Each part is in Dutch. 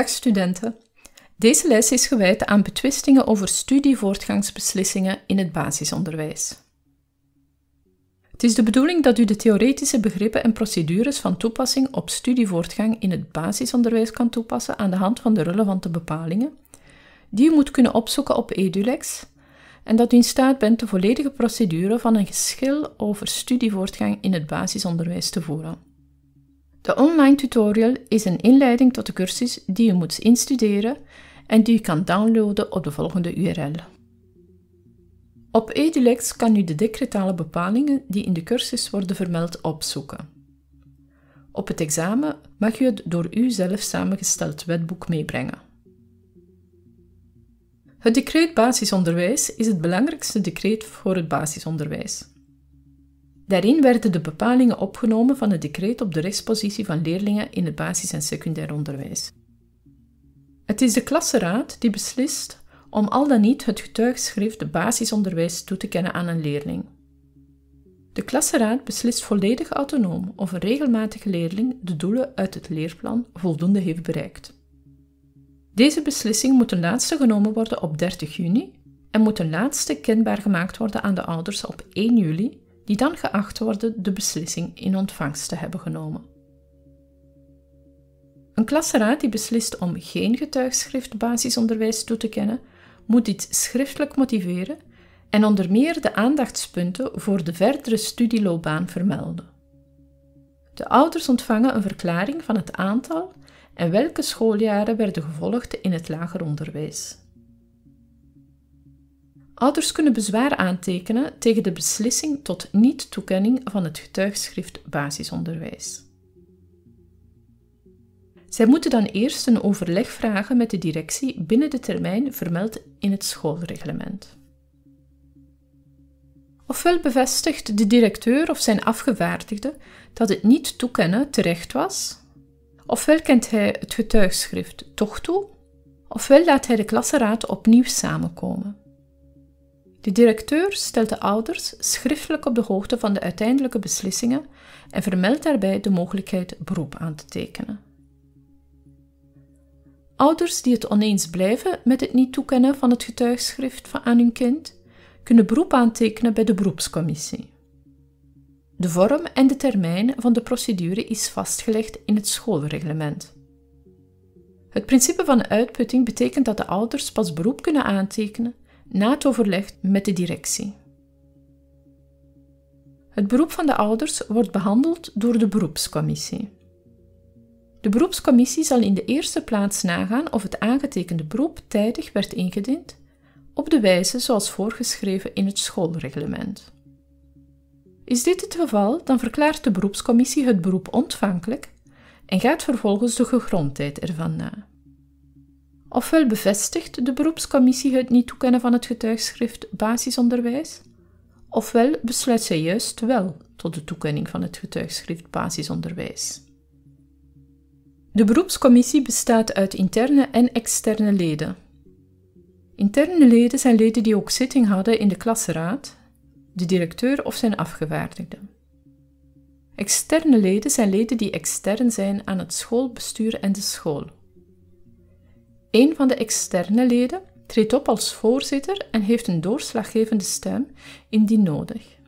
Dag studenten. Deze les is gewijd aan betwistingen over studievoortgangsbeslissingen in het basisonderwijs. Het is de bedoeling dat u de theoretische begrippen en procedures van toepassing op studievoortgang in het basisonderwijs kan toepassen aan de hand van de relevante bepalingen, die u moet kunnen opzoeken op EduLex, en dat u in staat bent de volledige procedure van een geschil over studievoortgang in het basisonderwijs te voeren. De online tutorial is een inleiding tot de cursus die u moet instuderen en die u kan downloaden op de volgende URL. Op Edilex kan u de decretale bepalingen die in de cursus worden vermeld opzoeken. Op het examen mag u het door u zelf samengesteld wetboek meebrengen. Het decreet basisonderwijs is het belangrijkste decreet voor het basisonderwijs. Daarin werden de bepalingen opgenomen van het decreet op de rechtspositie van leerlingen in het basis- en secundair onderwijs. Het is de klasseraad die beslist om al dan niet het getuigschrift basisonderwijs toe te kennen aan een leerling. De klasseraad beslist volledig autonoom of een regelmatige leerling de doelen uit het leerplan voldoende heeft bereikt. Deze beslissing moet ten laatste genomen worden op 30 juni en moet ten laatste kenbaar gemaakt worden aan de ouders op 1 juli die dan geacht worden de beslissing in ontvangst te hebben genomen. Een klasraad die beslist om geen getuigschrift basisonderwijs toe te kennen, moet dit schriftelijk motiveren en onder meer de aandachtspunten voor de verdere studieloopbaan vermelden. De ouders ontvangen een verklaring van het aantal en welke schooljaren werden gevolgd in het lager onderwijs. Ouders kunnen bezwaar aantekenen tegen de beslissing tot niet-toekenning van het getuigschrift basisonderwijs. Zij moeten dan eerst een overleg vragen met de directie binnen de termijn vermeld in het schoolreglement. Ofwel bevestigt de directeur of zijn afgevaardigde dat het niet toekennen terecht was, ofwel kent hij het getuigschrift toch toe, ofwel laat hij de klasseraad opnieuw samenkomen. De directeur stelt de ouders schriftelijk op de hoogte van de uiteindelijke beslissingen en vermeldt daarbij de mogelijkheid beroep aan te tekenen. Ouders die het oneens blijven met het niet toekennen van het getuigschrift aan hun kind, kunnen beroep aantekenen bij de beroepscommissie. De vorm en de termijn van de procedure is vastgelegd in het schoolreglement. Het principe van uitputting betekent dat de ouders pas beroep kunnen aantekenen na het overleg met de directie. Het beroep van de ouders wordt behandeld door de beroepscommissie. De beroepscommissie zal in de eerste plaats nagaan of het aangetekende beroep tijdig werd ingediend, op de wijze zoals voorgeschreven in het schoolreglement. Is dit het geval, dan verklaart de beroepscommissie het beroep ontvankelijk en gaat vervolgens de gegrondheid ervan na. Ofwel bevestigt de beroepscommissie het niet toekennen van het getuigschrift basisonderwijs, ofwel besluit zij juist wel tot de toekenning van het getuigschrift basisonderwijs. De beroepscommissie bestaat uit interne en externe leden. Interne leden zijn leden die ook zitting hadden in de klasraad, de directeur of zijn afgevaardigde. Externe leden zijn leden die extern zijn aan het schoolbestuur en de school. Een van de externe leden treedt op als voorzitter en heeft een doorslaggevende stem indien nodig.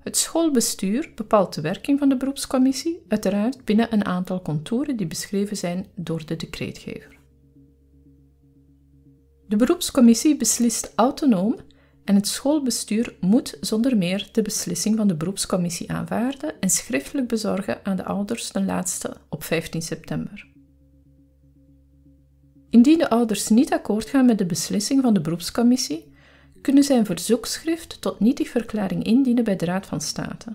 Het schoolbestuur bepaalt de werking van de beroepscommissie, uiteraard binnen een aantal contouren die beschreven zijn door de decreetgever. De beroepscommissie beslist autonoom en het schoolbestuur moet zonder meer de beslissing van de beroepscommissie aanvaarden en schriftelijk bezorgen aan de ouders ten laatste op 15 september. Indien de ouders niet akkoord gaan met de beslissing van de beroepscommissie, kunnen zij een verzoekschrift tot nietigverklaring indienen bij de Raad van State.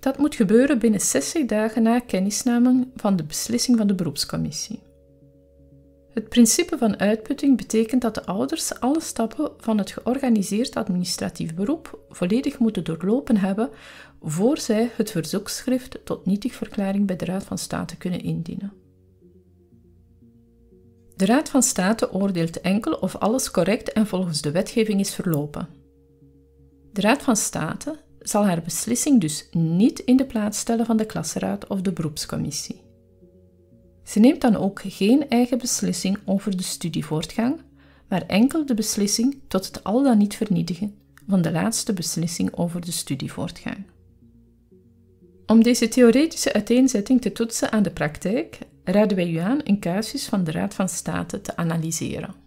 Dat moet gebeuren binnen 60 dagen na kennisnaming van de beslissing van de beroepscommissie. Het principe van uitputting betekent dat de ouders alle stappen van het georganiseerd administratief beroep volledig moeten doorlopen hebben voor zij het verzoekschrift tot nietigverklaring bij de Raad van State kunnen indienen. De Raad van State oordeelt enkel of alles correct en volgens de wetgeving is verlopen. De Raad van State zal haar beslissing dus niet in de plaats stellen van de klasseraad of de beroepscommissie. Ze neemt dan ook geen eigen beslissing over de studievoortgang, maar enkel de beslissing tot het al dan niet vernietigen van de laatste beslissing over de studievoortgang. Om deze theoretische uiteenzetting te toetsen aan de praktijk, raden wij u aan een casus van de Raad van State te analyseren.